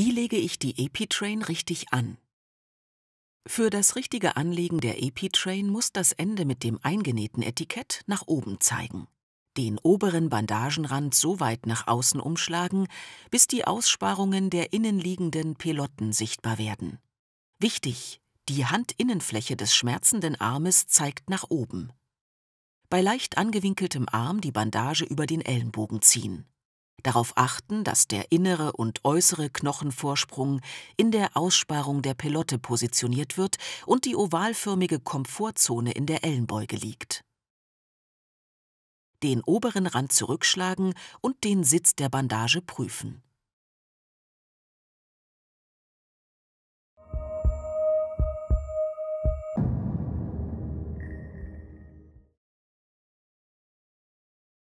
Wie lege ich die EpiTrain richtig an? Für das richtige Anlegen der EpiTrain muss das Ende mit dem eingenähten Etikett nach oben zeigen. Den oberen Bandagenrand so weit nach außen umschlagen, bis die Aussparungen der innenliegenden Pelotten sichtbar werden. Wichtig, die Handinnenfläche des schmerzenden Armes zeigt nach oben. Bei leicht angewinkeltem Arm die Bandage über den Ellenbogen ziehen. Darauf achten, dass der innere und äußere Knochenvorsprung in der Aussparung der Pelotte positioniert wird und die ovalförmige Komfortzone in der Ellenbeuge liegt. Den oberen Rand zurückschlagen und den Sitz der Bandage prüfen